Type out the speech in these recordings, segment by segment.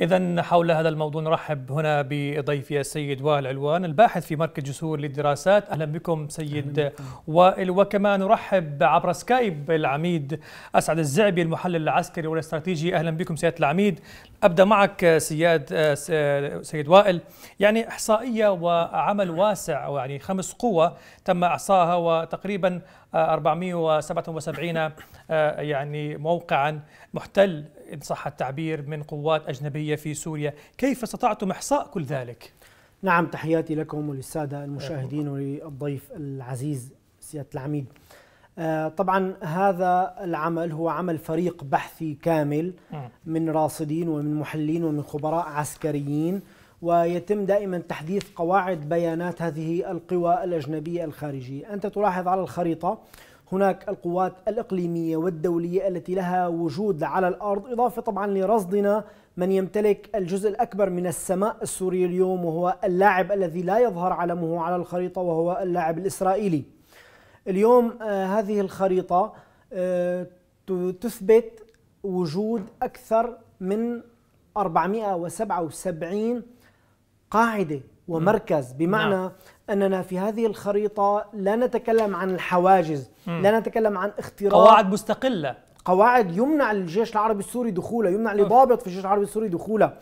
إذا حول هذا الموضوع نرحب هنا بضيفي السيد وائل علوان الباحث في مركز جسور للدراسات أهلا بكم سيد وائل وكما نرحب عبر سكايب العميد أسعد الزعبي المحلل العسكري والاستراتيجي أهلا بكم سيادة العميد أبدأ معك سياد سيد وائل يعني إحصائية وعمل واسع يعني خمس قوة تم إحصائها وتقريبا 477 آه، يعني موقعا محتل إن صح التعبير من قوات أجنبية في سوريا كيف استطعتم إحصاء كل ذلك؟ نعم تحياتي لكم وللسادة المشاهدين وللضيف العزيز سيادة العميد آه، طبعا هذا العمل هو عمل فريق بحثي كامل من راصدين ومن محللين ومن خبراء عسكريين ويتم دائما تحديث قواعد بيانات هذه القوى الأجنبية الخارجية أنت تلاحظ على الخريطة هناك القوات الإقليمية والدولية التي لها وجود على الأرض إضافة طبعا لرصدنا من يمتلك الجزء الأكبر من السماء السوري اليوم وهو اللاعب الذي لا يظهر علمه على الخريطة وهو اللاعب الإسرائيلي اليوم آه، هذه الخريطة آه، تثبت وجود أكثر من 477 قاعدة ومركز نعم. بمعنى اننا في هذه الخريطه لا نتكلم عن الحواجز، لا نتكلم عن اختراق قواعد مستقله قواعد يمنع الجيش العربي السوري دخوله، يمنع لضابط في الجيش العربي السوري دخوله.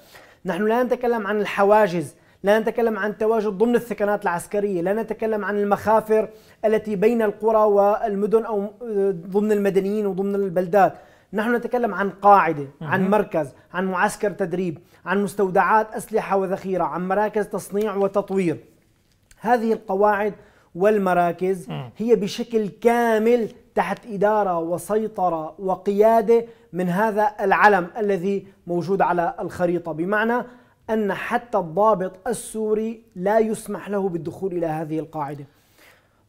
نحن لا نتكلم عن الحواجز، لا نتكلم عن تواجد ضمن الثكنات العسكريه، لا نتكلم عن المخافر التي بين القرى والمدن او آه، ضمن المدنيين وضمن البلدات. نحن نتكلم عن قاعدة عن مركز عن معسكر تدريب عن مستودعات أسلحة وذخيرة عن مراكز تصنيع وتطوير هذه القواعد والمراكز هي بشكل كامل تحت إدارة وسيطرة وقيادة من هذا العلم الذي موجود على الخريطة بمعنى أن حتى الضابط السوري لا يسمح له بالدخول إلى هذه القاعدة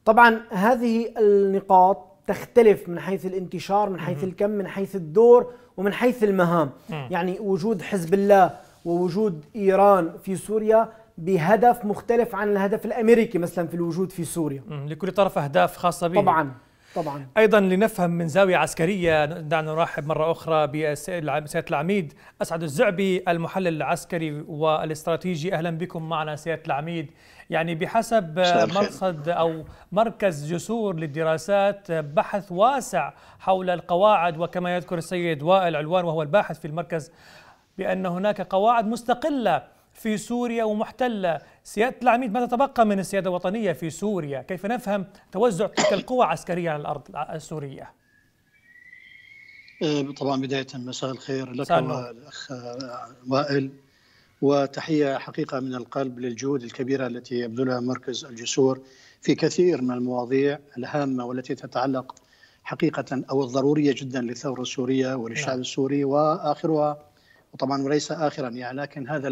طبعا هذه النقاط تختلف من حيث الانتشار من حيث الكم من حيث الدور ومن حيث المهام يعني وجود حزب الله ووجود إيران في سوريا بهدف مختلف عن الهدف الامريكي مثلا في الوجود في سوريا لكل طرف اهداف خاصه به طبعا طبعا ايضا لنفهم من زاويه عسكريه دعنا نرحب مره اخرى بسياده العميد اسعد الزعبي المحلل العسكري والاستراتيجي اهلا بكم معنا سياده العميد يعني بحسب مرصد او مركز جسور للدراسات بحث واسع حول القواعد وكما يذكر السيد وائل علوان وهو الباحث في المركز بان هناك قواعد مستقله في سوريا ومحتلة سيادة العميد ماذا تبقى من السيادة الوطنية في سوريا كيف نفهم توزع تلك القوى العسكرية على الأرض السورية آه، طبعا بداية مساء الخير لك والأخ آه، وائل وتحية حقيقة من القلب للجهود الكبيرة التي يبذلها مركز الجسور في كثير من المواضيع الهامة والتي تتعلق حقيقة أو الضرورية جدا للثورة السورية وللشعب نعم. السوري وآخرها وطبعا وليس اخرا يعني لكن هذا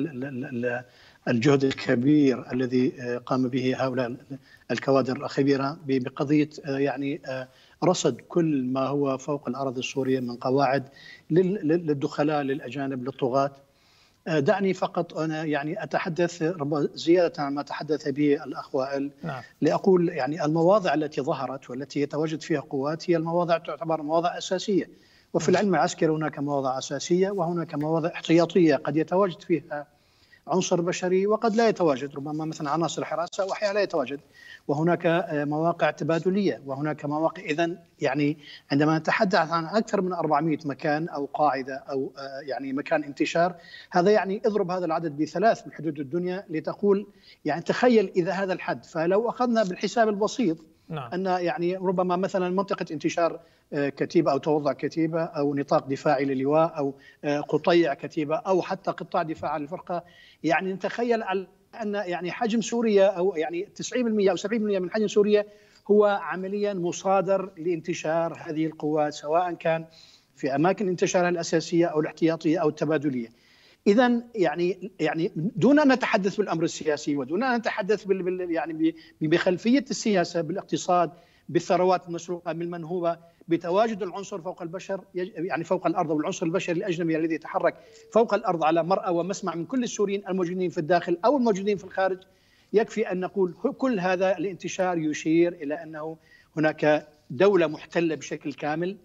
الجهد الكبير الذي آه، قام به هؤلاء الكوادر الخبيره بقضيه آه، يعني آه، رصد كل ما هو فوق الاراضي السوريه من قواعد للدخلاء للاجانب للطغاه دعني فقط انا يعني اتحدث زياده عن ما تحدث به الاخ نعم. لاقول يعني المواضع التي ظهرت والتي يتواجد فيها قوات هي المواضع تعتبر مواضع اساسيه وفي نعم. العلم العسكري هناك مواضع أساسية وهناك مواضع احتياطية قد يتواجد فيها عنصر بشري وقد لا يتواجد ربما مثلا عناصر حراسة وأحيانا لا يتواجد وهناك مواقع تبادلية وهناك مواقع إذا يعني عندما نتحدث عن أكثر من 400 مكان أو قاعدة أو آه، يعني مكان انتشار هذا يعني اضرب هذا العدد بثلاث من حدود الدنيا لتقول يعني تخيل إذا هذا الحد فلو أخذنا بالحساب البسيط نعم. ان يعني ربما مثلا منطقه انتشار آه، كتيبه او توضع كتيبه او نطاق دفاعي للواء او آه، قطيع كتيبه او حتى قطاع دفاع عن الفرقه يعني نتخيل ان يعني حجم سوريا او يعني 90% او 70% من حجم سوريا هو عمليا مصادر لانتشار هذه القوات سواء كان في اماكن انتشارها الاساسيه او الاحتياطيه او التبادليه. اذا يعني يعني دون ان نتحدث بالامر السياسي ودون ان نتحدث بال يعني بخلفيه السياسه بالاقتصاد بالثروات المسروقه بالمنهوبه بتواجد العنصر فوق البشر يعني فوق الارض والعنصر البشري الاجنبي الذي يتحرك فوق الارض على مرأى ومسمع من كل السوريين الموجودين في الداخل او الموجودين في الخارج يكفي ان نقول كل هذا الانتشار يشير الى انه هناك دوله محتله بشكل كامل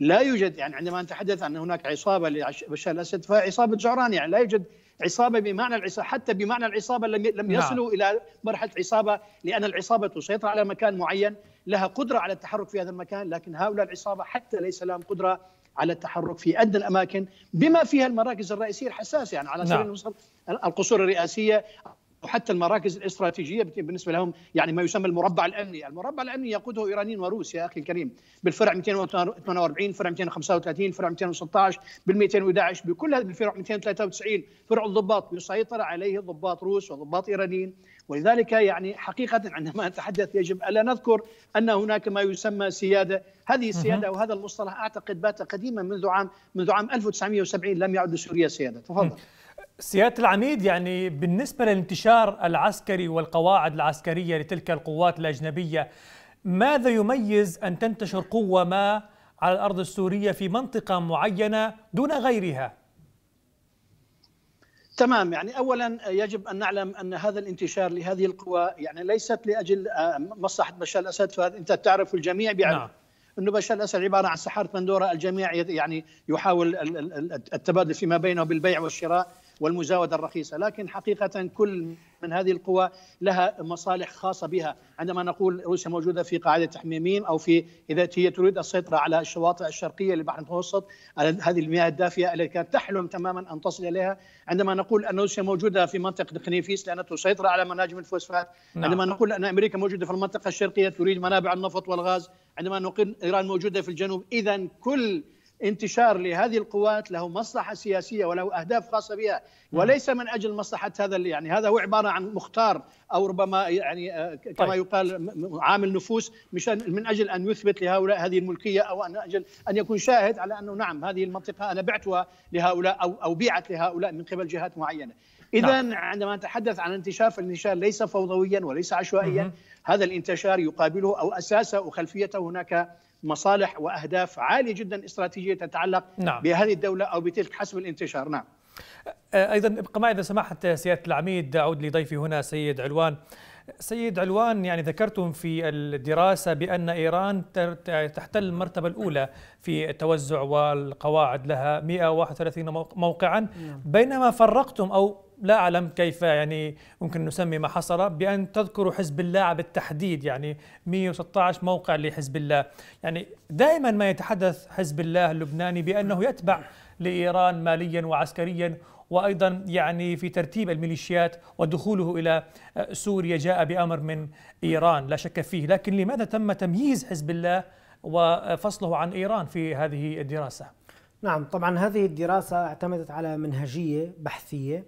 لا يوجد يعني عندما نتحدث عن هناك عصابه لبشار الاسد فعصابه جعران يعني لا يوجد عصابه بمعنى العصابه حتى بمعنى العصابه لم لم نعم. يصلوا الى مرحله عصابه لان العصابه تسيطر على مكان معين لها قدره على التحرك في هذا المكان لكن هؤلاء العصابه حتى ليس لهم قدره على التحرك في ادنى الاماكن بما فيها المراكز الرئيسيه الحساسه يعني على سبيل نعم. المثال القصور الرئاسيه وحتى المراكز الاستراتيجيه بالنسبه لهم يعني ما يسمى المربع الامني، المربع الامني يقوده ايرانيين وروس يا اخي الكريم بالفرع 248 فرع 235 فرع 216 بال 211 بكل هذه بالفرع 293 فرع الضباط يسيطر عليه ضباط روس وضباط ايرانيين ولذلك يعني حقيقه عندما نتحدث يجب الا نذكر ان هناك ما يسمى سياده هذه السياده وهذا المصطلح اعتقد بات قديما منذ عام منذ عام 1970 لم يعد لسوريا سياده تفضل سيادة العميد يعني بالنسبة للانتشار العسكري والقواعد العسكرية لتلك القوات الأجنبية ماذا يميز أن تنتشر قوة ما على الأرض السورية في منطقة معينة دون غيرها؟ تمام يعني اولا يجب ان نعلم ان هذا الانتشار لهذه القوى يعني ليست لاجل آه، مصلحه بشار الاسد فانت تعرف الجميع بيعرف نعم. انه بشار الاسد عباره عن سحاره بندوره الجميع يعني يحاول التبادل فيما بينه بالبيع والشراء والمزاوده الرخيصه، لكن حقيقه كل من هذه القوى لها مصالح خاصه بها، عندما نقول روسيا موجوده في قاعده تحميمين او في اذا هي تريد السيطره على الشواطئ الشرقيه للبحر المتوسط، على هذه المياه الدافئه التي كانت تحلم تماما ان تصل اليها، عندما نقول ان روسيا موجوده في منطقه خنيفيس لانها تسيطر على مناجم الفوسفات، نعم. عندما نقول ان امريكا موجوده في المنطقه الشرقيه تريد منابع النفط والغاز، عندما نقول ايران موجوده في الجنوب، اذا كل انتشار لهذه القوات له مصلحه سياسيه وله اهداف خاصه بها نعم. وليس من اجل مصلحه هذا يعني هذا هو عباره عن مختار او ربما يعني آه، كما طيب. يقال عامل نفوس مشان من اجل ان يثبت لهؤلاء هذه الملكيه او ان اجل ان يكون شاهد على انه نعم هذه المنطقه انا بعتها لهؤلاء او او بيعت لهؤلاء من قبل جهات معينه. اذا نعم. عندما نتحدث عن انتشار فالانتشار ليس فوضويا وليس عشوائيا، هذا الانتشار يقابله او اساسه وخلفيته هناك مصالح واهداف عاليه جدا استراتيجيه تتعلق نعم. بهذه الدوله او بتلك حسب الانتشار نعم ايضا ابقى معي اذا سمحت سياده العميد اعود لضيفي هنا سيد علوان سيد علوان يعني ذكرتم في الدراسة بأن إيران تحتل المرتبة الأولى في التوزع والقواعد لها 131 موقعا نعم. بينما فرقتم أو لا أعلم كيف يعني ممكن نسمي ما حصل بأن تذكروا حزب الله بالتحديد يعني 116 موقع لحزب الله يعني دائما ما يتحدث حزب الله اللبناني بأنه يتبع لإيران ماليا وعسكريا وايضا يعني في ترتيب الميليشيات ودخوله الى سوريا جاء بامر من ايران لا شك فيه، لكن لماذا تم تمييز حزب الله وفصله عن ايران في هذه الدراسه؟ نعم طبعا هذه الدراسه اعتمدت على منهجيه بحثيه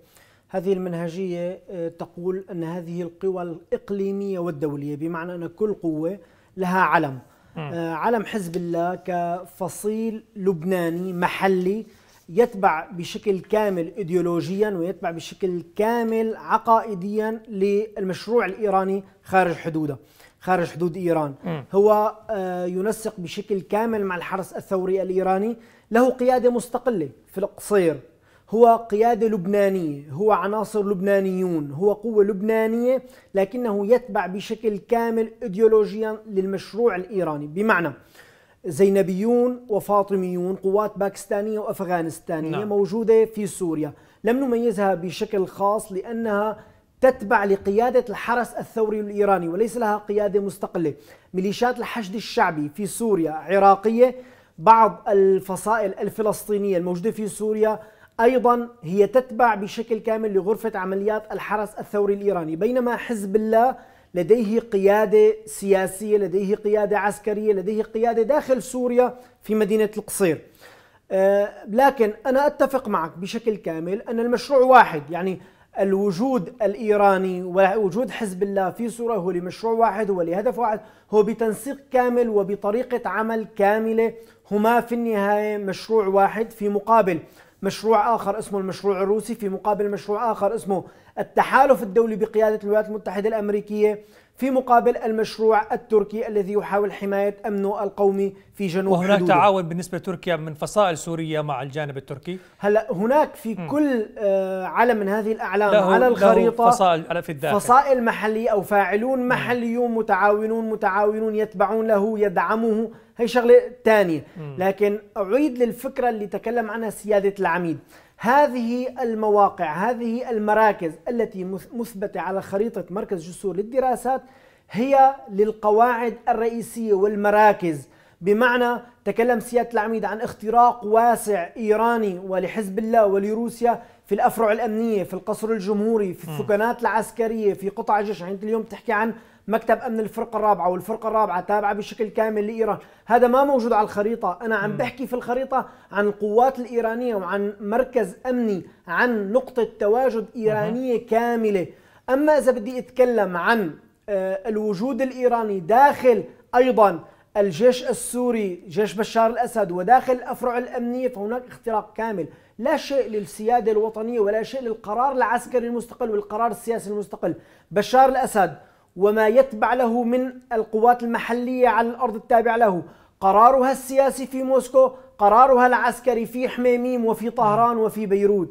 هذه المنهجية آه، تقول أن هذه القوى الإقليمية والدولية بمعنى أن كل قوة لها علم آه، علم حزب الله كفصيل لبناني محلي يتبع بشكل كامل ايديولوجيا ويتبع بشكل كامل عقائديا للمشروع الايراني خارج حدوده خارج حدود ايران م. هو آه، ينسق بشكل كامل مع الحرس الثوري الايراني له قياده مستقله في القصير هو قيادة لبنانية هو عناصر لبنانيون هو قوة لبنانية لكنه يتبع بشكل كامل ايديولوجيا للمشروع الإيراني بمعنى زينبيون وفاطميون قوات باكستانية وأفغانستانية نعم. موجودة في سوريا لم نميزها بشكل خاص لأنها تتبع لقيادة الحرس الثوري الإيراني وليس لها قيادة مستقلة ميليشيات الحشد الشعبي في سوريا عراقية بعض الفصائل الفلسطينية الموجودة في سوريا أيضا هي تتبع بشكل كامل لغرفة عمليات الحرس الثوري الإيراني بينما حزب الله لديه قيادة سياسية لديه قيادة عسكرية لديه قيادة داخل سوريا في مدينة القصير آه، لكن أنا أتفق معك بشكل كامل أن المشروع واحد يعني الوجود الإيراني ووجود حزب الله في سوريا هو لمشروع واحد هو لهدف واحد هو بتنسيق كامل وبطريقة عمل كاملة هما في النهاية مشروع واحد في مقابل مشروع آخر اسمه المشروع الروسي في مقابل مشروع آخر اسمه التحالف الدولي بقيادة الولايات المتحدة الأمريكية في مقابل المشروع التركي الذي يحاول حماية أمنه القومي في جنوب وهناك حدوده. تعاون بالنسبة لتركيا من فصائل سوريا مع الجانب التركي هلا هناك في م. كل آه، علم من هذه الأعلام له على الخريطة له فصائل في الداخل فصائل محلية أو فاعلون محليون متعاونون متعاونون يتبعون له يدعمه هي شغلة ثانية لكن أعيد للفكرة اللي تكلم عنها سيادة العميد هذه المواقع هذه المراكز التي مثبتة على خريطة مركز جسور للدراسات هي للقواعد الرئيسية والمراكز بمعنى تكلم سيادة العميد عن اختراق واسع إيراني ولحزب الله ولروسيا في الأفرع الأمنية في القصر الجمهوري في الثكنات العسكرية في قطع جيش يعني اليوم تحكي عن مكتب امن الفرقه الرابعه والفرقه الرابعه تابعه بشكل كامل لايران هذا ما موجود على الخريطه انا عم بحكي في الخريطه عن القوات الايرانيه وعن مركز امني عن نقطه تواجد ايرانيه كامله اما اذا بدي اتكلم عن آه، الوجود الايراني داخل ايضا الجيش السوري جيش بشار الاسد وداخل الافرع الامنيه فهناك اختراق كامل لا شيء للسياده الوطنيه ولا شيء للقرار العسكري المستقل والقرار السياسي المستقل بشار الاسد وما يتبع له من القوات المحلية على الأرض التابعة له قرارها السياسي في موسكو قرارها العسكري في حميميم وفي طهران وفي بيروت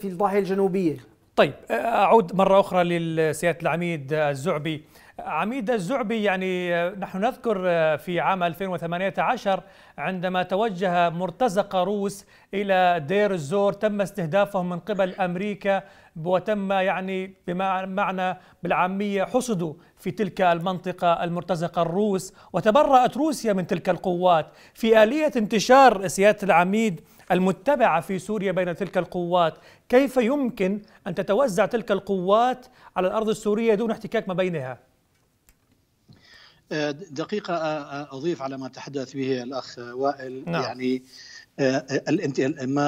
في الضاحية الجنوبية طيب أعود مرة أخرى لسيادة العميد الزعبي عميد الزعبي يعني نحن نذكر في عام 2018 عندما توجه مرتزقة روس إلى دير الزور تم استهدافهم من قبل أمريكا وتم يعني بمعنى بالعامية حصدوا في تلك المنطقة المرتزقة الروس وتبرأت روسيا من تلك القوات في آلية انتشار سيادة العميد المتبعة في سوريا بين تلك القوات كيف يمكن أن تتوزع تلك القوات على الأرض السورية دون احتكاك ما بينها؟ دقيقة أضيف على ما تحدث به الأخ وائل نعم. يعني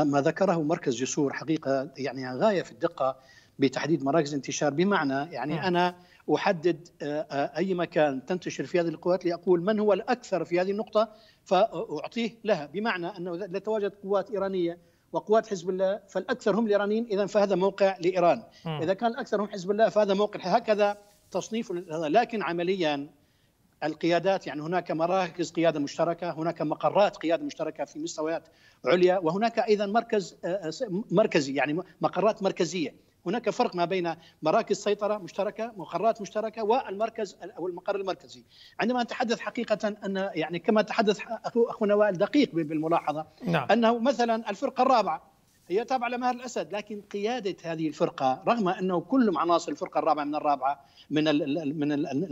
ما ذكره مركز جسور حقيقة يعني غاية في الدقة بتحديد مراكز الانتشار بمعنى يعني نعم. أنا احدد اي مكان تنتشر في هذه القوات لاقول من هو الاكثر في هذه النقطه فاعطيه لها بمعنى انه لا تواجد قوات ايرانيه وقوات حزب الله فالاكثر هم الايرانيين اذا فهذا موقع لايران م. اذا كان الاكثر هم حزب الله فهذا موقع هكذا تصنيف لكن عمليا القيادات يعني هناك مراكز قياده مشتركه، هناك مقرات قياده مشتركه في مستويات عليا، وهناك ايضا مركز آه، مركزي يعني مقرات مركزيه، هناك فرق ما بين مراكز سيطره مشتركه، مقرات مشتركه والمركز او المقر المركزي. عندما نتحدث حقيقه ان يعني كما تحدث اخونا وائل دقيق بالملاحظه نعم. انه مثلا الفرقه الرابعه هي تابعه لمهر الاسد لكن قياده هذه الفرقه رغم انه كل عناصر الفرقه الرابعه من الرابعه من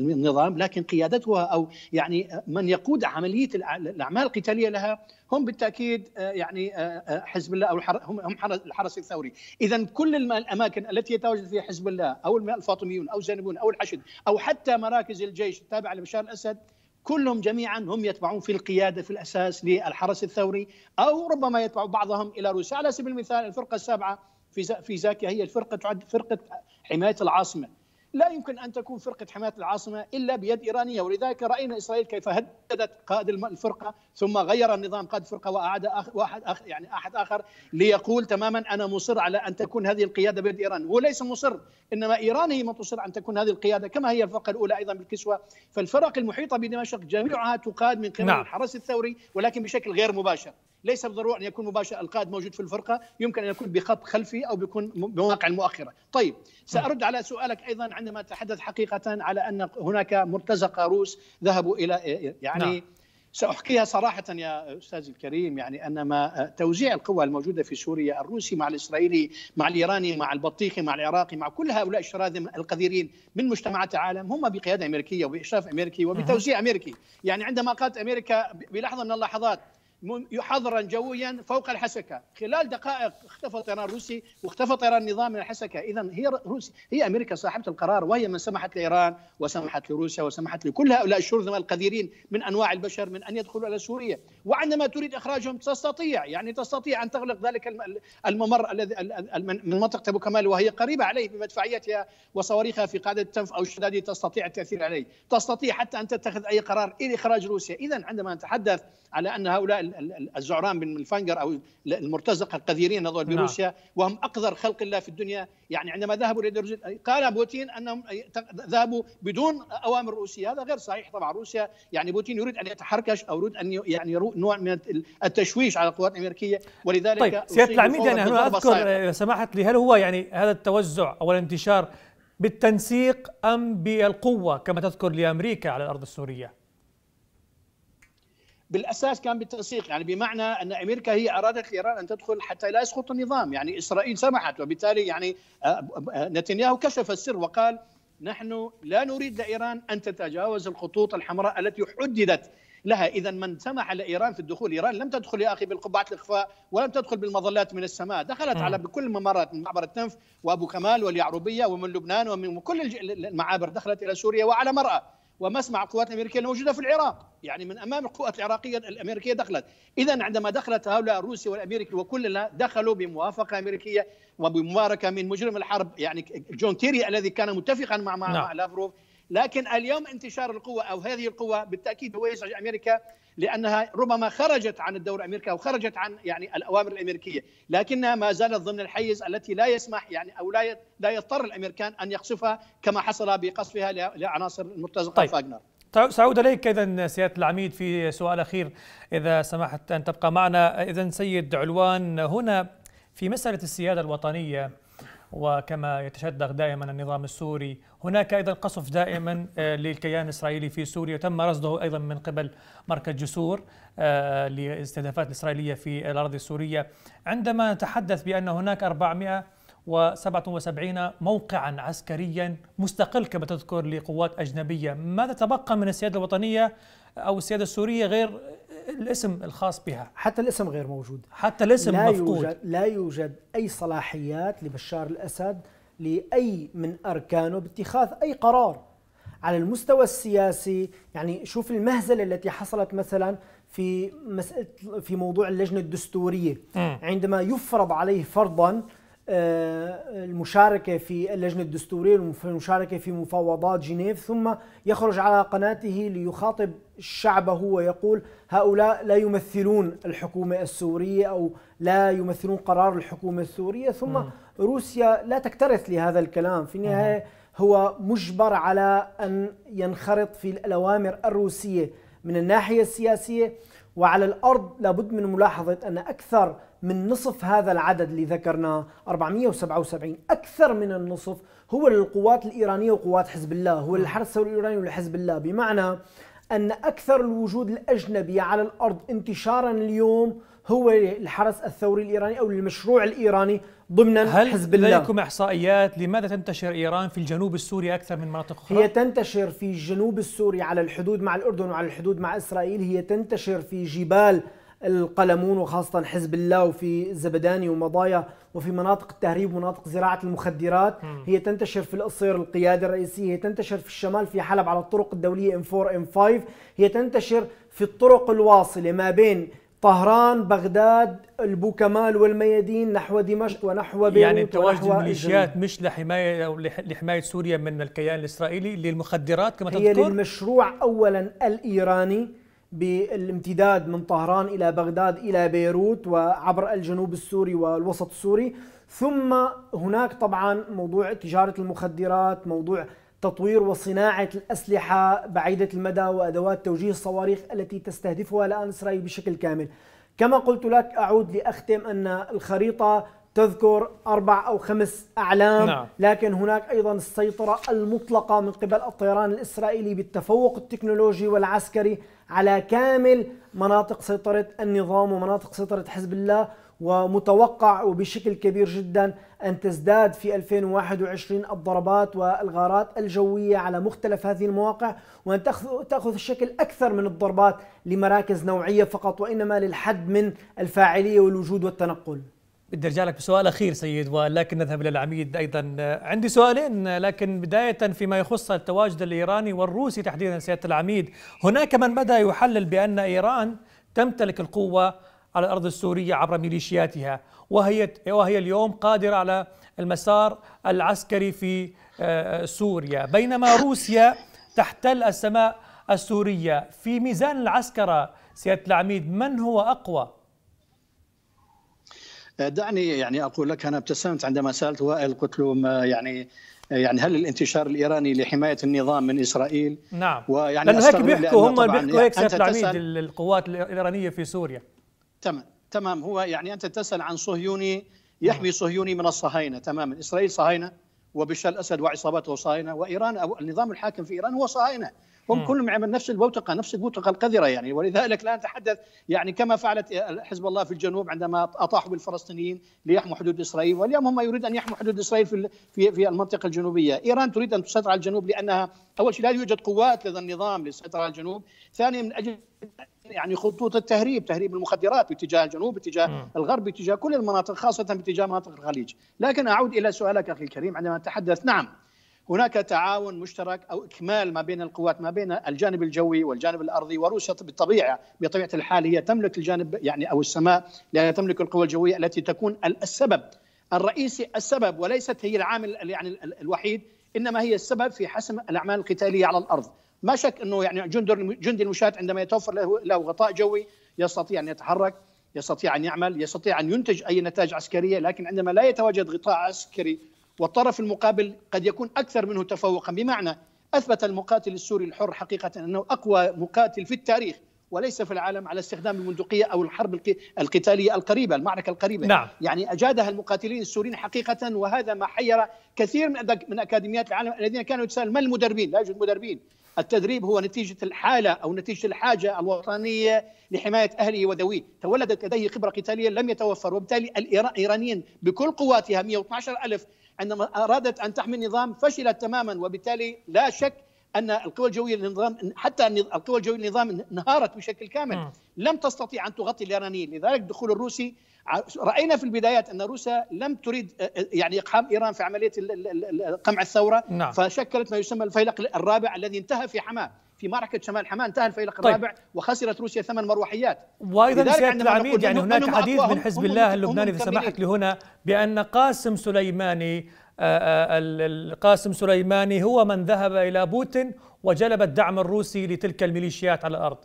من النظام لكن قيادتها او يعني من يقود عمليه الاعمال القتاليه لها هم بالتاكيد آه، يعني آه، آه، حزب الله او هم هم الحرس الثوري، اذا كل الاماكن التي يتواجد فيها حزب الله او الفاطميون او الجانبون او الحشد او حتى مراكز الجيش التابعه لبشار الاسد كلهم جميعا هم يتبعون في القياده في الاساس للحرس الثوري او ربما يتبع بعضهم الى روسيا على سبيل المثال الفرقه السابعه في في زاكيا هي الفرقه تعد فرقه حمايه العاصمه لا يمكن ان تكون فرقه حمايه العاصمه الا بيد ايرانيه ولذلك راينا اسرائيل كيف هددت قائد الفرقه ثم غير النظام قائد الفرقه واعاد واحد أخ يعني احد اخر ليقول تماما انا مصر على ان تكون هذه القياده بيد ايران هو ليس مصر انما ايران هي من تصر ان تكون هذه القياده كما هي الفرقه الاولى ايضا بالكسوه فالفرق المحيطه بدمشق جميعها تقاد من قبل نعم. الحرس الثوري ولكن بشكل غير مباشر ليس بالضروره ان يكون مباشر القائد موجود في الفرقه يمكن ان يكون بخط خلفي او بيكون بمواقع المؤخره طيب سارد على سؤالك ايضا عندما اتحدث حقيقه على ان هناك مرتزقه روس ذهبوا الى يعني نعم. ساحكيها صراحه يا استاذي الكريم يعني ان ما توزيع القوى الموجوده في سوريا الروسي مع الاسرائيلي مع الايراني مع البطيخي مع العراقي مع كل هؤلاء الشراذم القذرين من مجتمعات العالم هم بقياده امريكيه وباشراف امريكي وبتوزيع امريكي يعني عندما قالت امريكا بلحظه من اللحظات حظرا جويا فوق الحسكه، خلال دقائق اختفى الطيران الروسي واختفى طيران النظام من الحسكه، اذا هي روسيا هي امريكا صاحبه القرار وهي من سمحت لايران وسمحت لروسيا وسمحت لكل هؤلاء الشرذمه القذرين من انواع البشر من ان يدخلوا الى سوريا، وعندما تريد اخراجهم تستطيع يعني تستطيع ان تغلق ذلك الممر الذي من منطقه ابو كمال وهي قريبه عليه بمدفعيتها وصواريخها في قاعده تنف او الشدادي تستطيع التاثير عليه، تستطيع حتى ان تتخذ اي قرار لاخراج روسيا، اذا عندما نتحدث على ان هؤلاء الزعران بن الفنجر او المرتزقه القذيرين هذول نعم. بروسيا نعم. وهم اقذر خلق الله في الدنيا يعني عندما ذهبوا الى قال بوتين انهم ذهبوا بدون اوامر روسيه هذا غير صحيح طبعا روسيا يعني بوتين يريد ان يتحركش او يريد ان يعني نوع من التشويش على القوات الامريكيه ولذلك طيب سياده العميد يعني انا هنا اذكر آه، سمحت لي هل هو يعني هذا التوزع او الانتشار بالتنسيق ام بالقوه كما تذكر لامريكا على الارض السوريه؟ بالاساس كان بالتنسيق يعني بمعنى ان امريكا هي ارادت لايران ان تدخل حتى لا يسقط النظام يعني اسرائيل سمحت وبالتالي يعني آه، آه، نتنياهو كشف السر وقال نحن لا نريد لايران ان تتجاوز الخطوط الحمراء التي حددت لها اذا من سمح لايران في الدخول ايران لم تدخل يا اخي بالقبعات الاخفاء ولم تدخل بالمظلات من السماء دخلت م. على بكل ممرات من معبر التنف وابو كمال واليعروبيه ومن لبنان ومن كل المعابر دخلت الى سوريا وعلى مرأة ومسمع القوات الامريكيه الموجوده في العراق يعني من امام القوات العراقيه الامريكيه دخلت اذا عندما دخلت هؤلاء الروسي والامريكي وكلنا دخلوا بموافقه امريكيه وبمباركه من مجرم الحرب يعني جون كيري الذي كان متفقا مع نعم. مع, لافروف لكن اليوم انتشار القوه او هذه القوه بالتاكيد هو يسعج امريكا لانها ربما خرجت عن الدور الامريكي او خرجت عن يعني الاوامر الامريكيه، لكنها ما زالت ضمن الحيز التي لا يسمح يعني او لا لا يضطر الامريكان ان يقصفها كما حصل بقصفها لعناصر المرتزقه طيب. فاغنر. سأعود إليك إذا سيادة العميد في سؤال أخير إذا سمحت أن تبقى معنا إذا سيد علوان هنا في مسألة السيادة الوطنية وكما يتشدق دائما النظام السوري هناك أيضا قصف دائما آه، للكيان الإسرائيلي في سوريا تم رصده أيضا من قبل مركز جسور آه، لاستهدافات الإسرائيلية في الأراضي السورية عندما نتحدث بأن هناك 477 موقعا عسكريا مستقل كما تذكر لقوات أجنبية ماذا تبقى من السيادة الوطنية أو السيادة السورية غير الاسم الخاص بها حتى الاسم غير موجود حتى الاسم لا مفقود يوجد لا يوجد أي صلاحيات لبشار الأسد لأي من أركانه باتخاذ أي قرار على المستوى السياسي يعني شوف المهزلة التي حصلت مثلا في مسألة في موضوع اللجنة الدستورية عندما يفرض عليه فرضا آه، المشاركة في اللجنة الدستورية والمشاركة في مفاوضات جنيف ثم يخرج على قناته ليخاطب شعبه ويقول هؤلاء لا يمثلون الحكومة السورية أو لا يمثلون قرار الحكومة السورية ثم م. روسيا لا تكترث لهذا الكلام في النهاية هو مجبر على أن ينخرط في الأوامر الروسية من الناحية السياسية وعلى الأرض لابد من ملاحظة أن أكثر من نصف هذا العدد اللي ذكرناه 477 أكثر من النصف هو للقوات الإيرانية وقوات حزب الله هو للحرس الثوري الإيراني ولحزب الله بمعنى أن أكثر الوجود الأجنبي على الأرض انتشارا اليوم هو الحرس الثوري الإيراني أو المشروع الإيراني ضمن هل حزب الله هل لديكم إحصائيات لماذا تنتشر إيران في الجنوب السوري أكثر من مناطق أخرى؟ هي تنتشر في الجنوب السوري على الحدود مع الأردن وعلى الحدود مع إسرائيل هي تنتشر في جبال القلمون وخاصة حزب الله وفي الزبداني ومضايا وفي مناطق التهريب ومناطق زراعة المخدرات هي تنتشر في القصير القيادة الرئيسية هي تنتشر في الشمال في حلب على الطرق الدولية M4 M5 هي تنتشر في الطرق الواصلة ما بين طهران بغداد البوكمال والميادين نحو دمشق ونحو يعني بيروت يعني تواجد الميليشيات مش لحمايه او لحمايه سوريا من الكيان الاسرائيلي للمخدرات كما هي تذكر هي للمشروع اولا الايراني بالامتداد من طهران الى بغداد الى بيروت وعبر الجنوب السوري والوسط السوري ثم هناك طبعا موضوع تجاره المخدرات موضوع تطوير وصناعه الاسلحه بعيده المدى وادوات توجيه الصواريخ التي تستهدفها الان اسرائيل بشكل كامل كما قلت لك اعود لاختم ان الخريطه تذكر اربع او خمس اعلام نعم. لكن هناك ايضا السيطره المطلقه من قبل الطيران الاسرائيلي بالتفوق التكنولوجي والعسكري على كامل مناطق سيطرة النظام ومناطق سيطرة حزب الله ومتوقع وبشكل كبير جدا أن تزداد في 2021 الضربات والغارات الجوية على مختلف هذه المواقع وأن تأخذ الشكل أكثر من الضربات لمراكز نوعية فقط وإنما للحد من الفاعلية والوجود والتنقل بدي ارجع لك بسؤال اخير سيد ولكن نذهب الى العميد ايضا عندي سؤالين لكن بدايه فيما يخص التواجد الايراني والروسي تحديدا سياده العميد هناك من بدا يحلل بان ايران تمتلك القوه على الارض السوريه عبر ميليشياتها وهي وهي اليوم قادره على المسار العسكري في آه، سوريا بينما روسيا تحتل السماء السوريه في ميزان العسكره سياده العميد من هو اقوى دعني يعني اقول لك انا ابتسمت عندما سالت وائل قلت له ما يعني يعني هل الانتشار الايراني لحمايه النظام من اسرائيل؟ نعم ويعني لأن هيك بيحكوا هم بيحكوا هيك يعني سيف العميد القوات الايرانيه في سوريا تمام تمام هو يعني انت تسال عن صهيوني نعم. يحمي صهيوني من الصهاينه تماما اسرائيل صهاينه وبشار الاسد وعصابته صهاينه وايران النظام الحاكم في ايران هو صهاينه هم كلهم يعمل يعني نفس البوتقه نفس البوتقه القذره يعني ولذلك لا نتحدث يعني كما فعلت حزب الله في الجنوب عندما اطاحوا بالفلسطينيين ليحموا حدود اسرائيل واليوم هم يريد ان يحموا حدود اسرائيل في في في المنطقه الجنوبيه، ايران تريد ان تسيطر على الجنوب لانها اول شيء لا يوجد قوات لدى النظام للسيطره على الجنوب، ثانيا من اجل يعني خطوط التهريب تهريب المخدرات باتجاه الجنوب باتجاه الغرب باتجاه كل المناطق خاصه باتجاه مناطق الخليج لكن اعود الى سؤالك اخي الكريم عندما تحدث نعم هناك تعاون مشترك او اكمال ما بين القوات ما بين الجانب الجوي والجانب الارضي وروسيا بالطبيعه بطبيعه الحال هي تملك الجانب يعني او السماء لانها تملك القوى الجويه التي تكون السبب الرئيسي السبب وليست هي العامل يعني الوحيد انما هي السبب في حسم الاعمال القتاليه على الارض ما شك انه يعني جندي المشاة عندما يتوفر له, له غطاء جوي يستطيع ان يتحرك يستطيع ان يعمل يستطيع ان ينتج اي نتائج عسكريه لكن عندما لا يتواجد غطاء عسكري والطرف المقابل قد يكون أكثر منه تفوقا بمعنى أثبت المقاتل السوري الحر حقيقة أنه أقوى مقاتل في التاريخ وليس في العالم على استخدام البندقية أو الحرب القتالية القريبة المعركة القريبة نعم. يعني أجادها المقاتلين السوريين حقيقة وهذا ما حير كثير من أكاديميات العالم الذين كانوا يتساءلون ما المدربين لا يوجد مدربين التدريب هو نتيجة الحالة أو نتيجة الحاجة الوطنية لحماية أهله وذويه تولدت لديه خبرة قتالية لم يتوفر وبالتالي الإيرانيين بكل قواتها 112 ألف عندما ارادت ان تحمي النظام فشلت تماما وبالتالي لا شك ان القوى الجويه للنظام حتى القوى الجويه للنظام انهارت بشكل كامل م. لم تستطيع ان تغطي الايرانيين لذلك الدخول الروسي راينا في البدايات ان روسيا لم تريد يعني اقحام ايران في عمليه قمع الثوره نعم. فشكلت ما يسمى الفيلق الرابع الذي انتهى في حماه في معركه شمال حماه انتهى الفيلق طيب. الرابع وخسرت روسيا ثمان مروحيات وايضا سياده العميد يعني هناك حديث من حزب الله اللبناني اذا سمحت لي هنا بان قاسم سليماني آه، آه، قاسم سليماني هو من ذهب الى بوتين وجلب الدعم الروسي لتلك الميليشيات على الارض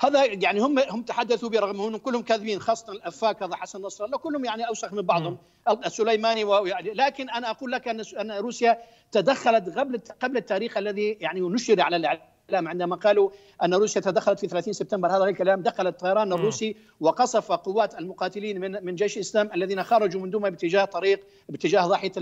هذا يعني هم هم تحدثوا برغم انهم كلهم كاذبين خاصه الافاك هذا حسن نصر الله كلهم يعني اوسخ من بعضهم السليماني ويعني لكن انا اقول لك ان ان روسيا تدخلت قبل قبل التاريخ الذي يعني نشر على الاعلام عندما قالوا ان روسيا تدخلت في 30 سبتمبر هذا الكلام دخل الطيران الروسي وقصف قوات المقاتلين من من جيش الاسلام الذين خرجوا من دوما باتجاه طريق باتجاه ضاحيه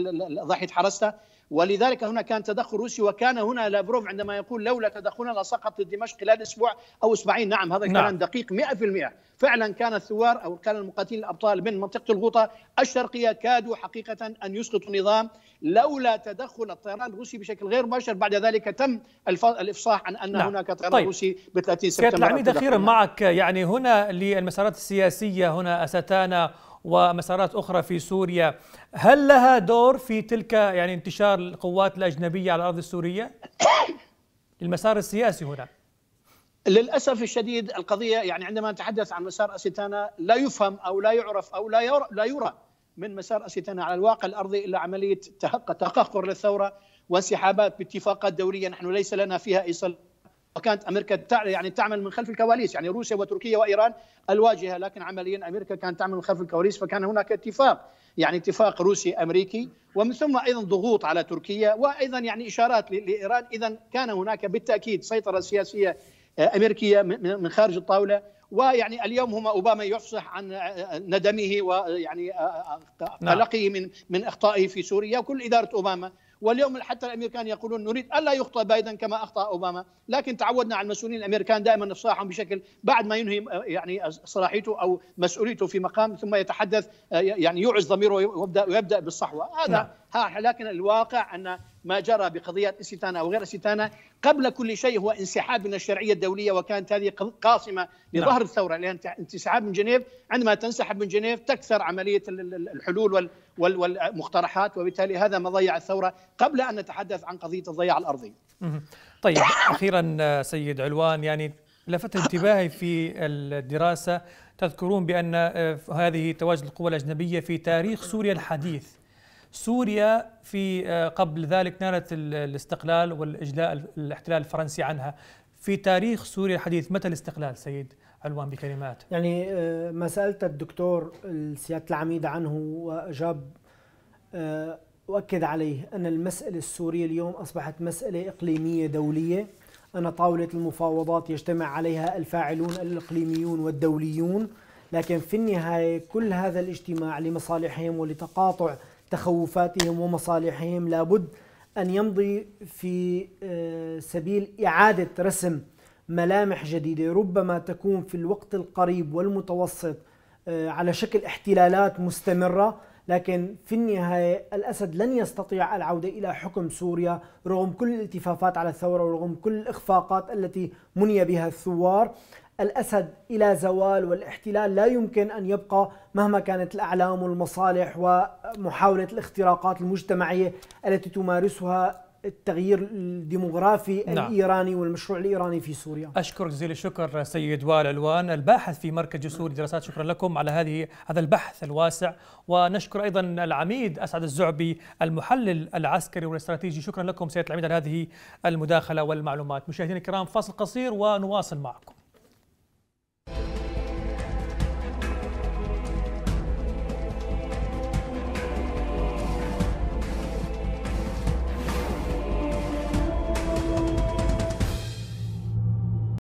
ضاحيه حرستا ولذلك هنا كان تدخل روسي وكان هنا لافروف عندما يقول لولا تدخلنا لسقطت دمشق خلال اسبوع او اسبوعين نعم هذا كلام نعم. دقيق 100% فعلا كان الثوار او كان المقاتلين الابطال من منطقه الغوطه الشرقيه كادوا حقيقه ان يسقطوا النظام لولا تدخل الطيران الروسي بشكل غير مباشر بعد ذلك تم الافصاح عن ان نعم. هناك طيران طيب. روسي ب 30 سبتمبر سيادة العميد اخيرا معك يعني هنا للمسارات السياسيه هنا استانا ومسارات أخرى في سوريا هل لها دور في تلك يعني انتشار القوات الأجنبية على الأرض السورية؟ المسار السياسي هنا للاسف الشديد القضيه يعني عندما نتحدث عن مسار اسيتانا لا يفهم او لا يعرف او لا يرى, لا يرى من مسار اسيتانا على الواقع الارضي الا عمليه تقهقر للثوره وانسحابات باتفاقات دوليه نحن ليس لنا فيها اصلاح وكانت امريكا يعني تعمل من خلف الكواليس يعني روسيا وتركيا وايران الواجهه لكن عمليا امريكا كانت تعمل من خلف الكواليس فكان هناك اتفاق يعني اتفاق روسي امريكي ومن ثم ايضا ضغوط على تركيا وايضا يعني اشارات لايران اذا كان هناك بالتاكيد سيطره سياسيه آه، امريكيه من خارج الطاوله ويعني اليوم هم اوباما يفصح عن آه، ندمه ويعني آه، نعم. قلقه من من اخطائه في سوريا وكل اداره اوباما واليوم حتى الامريكان يقولون نريد الا يخطئ بايدن كما اخطا اوباما لكن تعودنا على المسؤولين الامريكان دائما افصاحهم بشكل بعد ما ينهي يعني صلاحيته او مسؤوليته في مقام ثم يتحدث يعني يوعز ضميره ويبدا ويبدا بالصحوه هذا نعم. لكن الواقع ان ما جرى بقضيه استتانه او غير استتانه قبل كل شيء هو انسحاب من الشرعيه الدوليه وكانت هذه قاصمه نعم. لظهر الثوره لان انسحاب من جنيف عندما تنسحب من جنيف تكثر عمليه الحلول والمقترحات وبالتالي هذا ما ضيع الثوره قبل ان نتحدث عن قضيه الضياع الارضي. طيب اخيرا سيد علوان يعني لفت انتباهي في الدراسه تذكرون بان آه، هذه تواجد القوى الاجنبيه في تاريخ سوريا الحديث سوريا في آه، قبل ذلك نالت الاستقلال والإجلاء الاحتلال الفرنسي عنها في تاريخ سوريا الحديث متى الاستقلال سيد علوان بكلمات يعني آه، ما سألت الدكتور سيادة العميد عنه وأجاب أؤكد آه، عليه أن المسألة السورية اليوم أصبحت مسألة إقليمية دولية أن طاولة المفاوضات يجتمع عليها الفاعلون الإقليميون والدوليون لكن في النهاية كل هذا الاجتماع لمصالحهم ولتقاطع تخوفاتهم ومصالحهم لابد ان يمضي في آه، سبيل اعاده رسم ملامح جديده ربما تكون في الوقت القريب والمتوسط آه، على شكل احتلالات مستمره لكن في النهاية الأسد لن يستطيع العودة إلى حكم سوريا رغم كل الالتفافات على الثورة ورغم كل الإخفاقات التي مني بها الثوار الأسد إلى زوال والاحتلال لا يمكن أن يبقى مهما كانت الأعلام والمصالح ومحاولة الاختراقات المجتمعية التي تمارسها التغيير الديموغرافي نعم. الإيراني والمشروع الإيراني في سوريا أشكرك جزيل الشكر سيد وائل الوان الباحث في مركز جسور دراسات شكرا لكم على هذه هذا البحث الواسع ونشكر أيضا العميد أسعد الزعبي المحلل العسكري والاستراتيجي شكرا لكم سيد العميد على هذه المداخلة والمعلومات مشاهدينا الكرام فاصل قصير ونواصل معكم